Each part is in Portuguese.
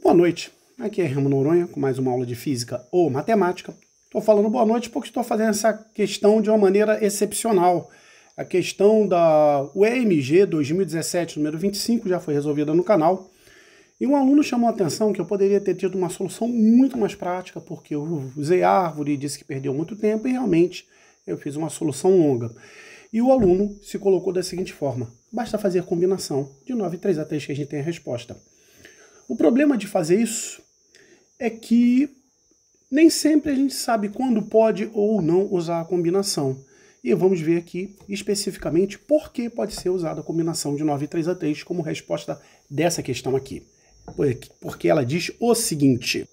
Boa noite, aqui é Remo Noronha com mais uma aula de Física ou Matemática. Estou falando boa noite porque estou fazendo essa questão de uma maneira excepcional. A questão da UEMG 2017, número 25, já foi resolvida no canal. E um aluno chamou a atenção que eu poderia ter tido uma solução muito mais prática, porque eu usei árvore e disse que perdeu muito tempo, e realmente eu fiz uma solução longa. E o aluno se colocou da seguinte forma: basta fazer combinação de 9 e 3 até que a gente tem a resposta. O problema de fazer isso é que nem sempre a gente sabe quando pode ou não usar a combinação. E vamos ver aqui especificamente por que pode ser usada a combinação de 9 e 3 a 3 como resposta dessa questão aqui. Porque ela diz o seguinte: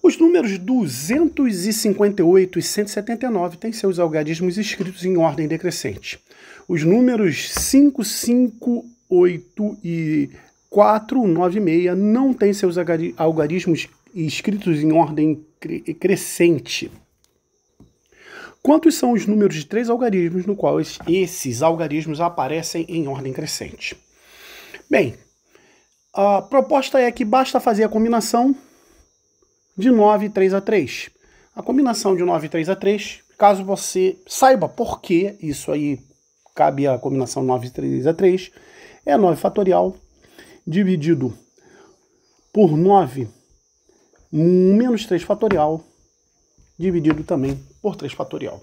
os números 258 e 179 têm seus algarismos escritos em ordem decrescente. Os números 5, 5, 8 e 496 não tem seus algarismos escritos em ordem crescente. Quantos são os números de três algarismos no qual esses algarismos aparecem em ordem crescente? Bem, a proposta é que basta fazer a combinação de 9 3 a 3. A combinação de 9 3 a 3, caso você saiba por que isso aí cabe à combinação 9 3 a 3, é 9 fatorial dividido por 9 menos 3 fatorial dividido também por 3 fatorial.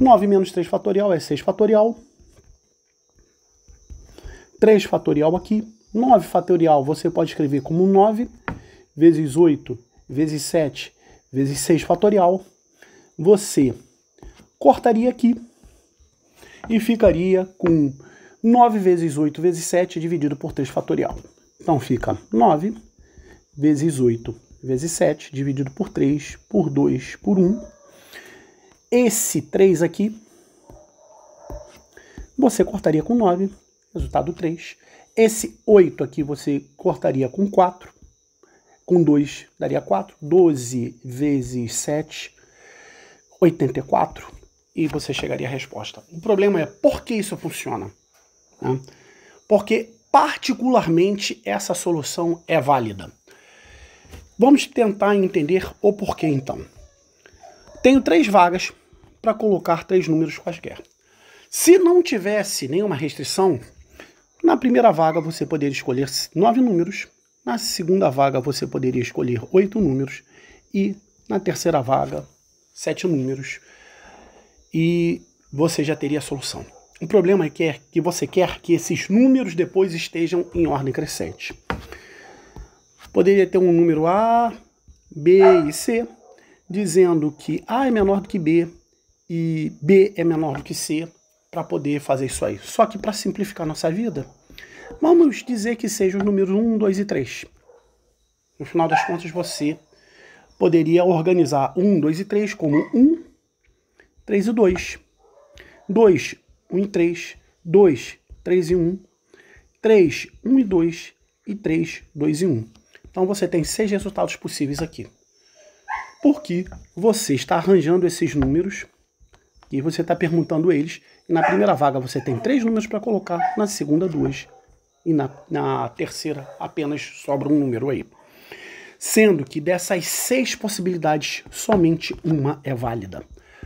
9 menos 3 fatorial é 6 fatorial. 3 fatorial aqui. 9 fatorial você pode escrever como 9 vezes 8 vezes 7 vezes 6 fatorial. Você cortaria aqui e ficaria com 9 vezes 8 vezes 7 dividido por 3 fatorial. Então fica 9 vezes 8 vezes 7 dividido por 3, por 2, por 1. Esse 3 aqui você cortaria com 9, resultado 3. Esse 8 aqui você cortaria com 4, com 2 daria 4. 12 vezes 7, 84. E você chegaria à resposta. O problema é por que isso funciona? Né? Porque, particularmente, essa solução é válida. Vamos tentar entender o porquê, então. Tenho três vagas para colocar três números quaisquer. Se não tivesse nenhuma restrição, na primeira vaga você poderia escolher nove números, na segunda vaga você poderia escolher oito números e na terceira vaga sete números e você já teria a solução. O problema é que, é que você quer que esses números depois estejam em ordem crescente. Poderia ter um número A, B e C, dizendo que A é menor do que B e B é menor do que C, para poder fazer isso aí. Só que para simplificar nossa vida, vamos dizer que sejam os números 1, 2 e 3. No final das contas, você poderia organizar 1, 2 e 3 como 1, 3 e 2. 2, 1 e 3, 2, 3 e 1, 3, 1 e 2 e 3, 2 e 1. Então você tem seis resultados possíveis aqui. Porque você está arranjando esses números e você está perguntando eles. E na primeira vaga você tem três números para colocar, na segunda duas e na, na terceira apenas sobra um número aí. Sendo que dessas seis possibilidades, somente uma é válida.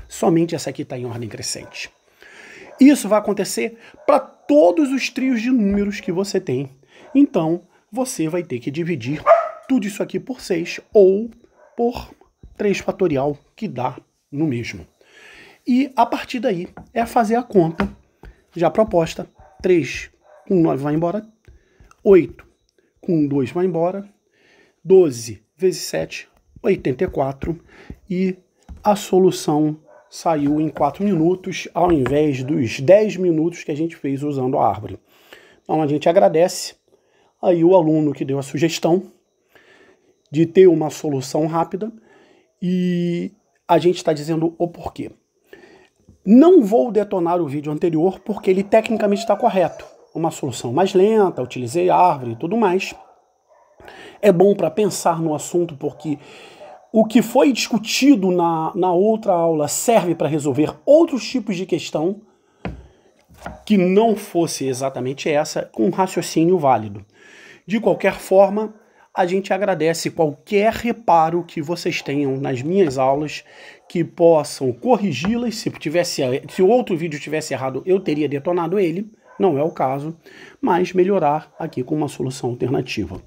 Somente essa aqui está em ordem crescente. Isso vai acontecer para todos os trios de números que você tem. Então, você vai ter que dividir tudo isso aqui por 6 ou por 3 fatorial, que dá no mesmo. E a partir daí é fazer a conta já proposta. 3 com 9 vai embora, 8 com 2 vai embora, 12 vezes 7, 84 e a solução saiu em 4 minutos, ao invés dos 10 minutos que a gente fez usando a árvore. Então a gente agradece aí o aluno que deu a sugestão de ter uma solução rápida e a gente está dizendo o porquê. Não vou detonar o vídeo anterior porque ele tecnicamente está correto. Uma solução mais lenta, utilizei árvore e tudo mais. É bom para pensar no assunto porque o que foi discutido na, na outra aula serve para resolver outros tipos de questão que não fosse exatamente essa, com um raciocínio válido. De qualquer forma, a gente agradece qualquer reparo que vocês tenham nas minhas aulas, que possam corrigi-las. Se tivesse, se outro vídeo tivesse errado, eu teria detonado ele. Não é o caso, mas melhorar aqui com uma solução alternativa.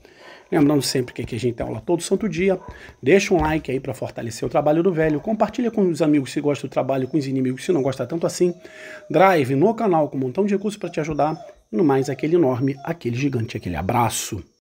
Lembrando sempre que aqui a gente tem aula todo santo dia. Deixa um like aí para fortalecer o trabalho do velho. Compartilha com os amigos se gosta do trabalho, com os inimigos se não gosta tanto assim. Drive no canal com um montão de recursos para te ajudar. No mais, aquele enorme, aquele gigante, aquele abraço.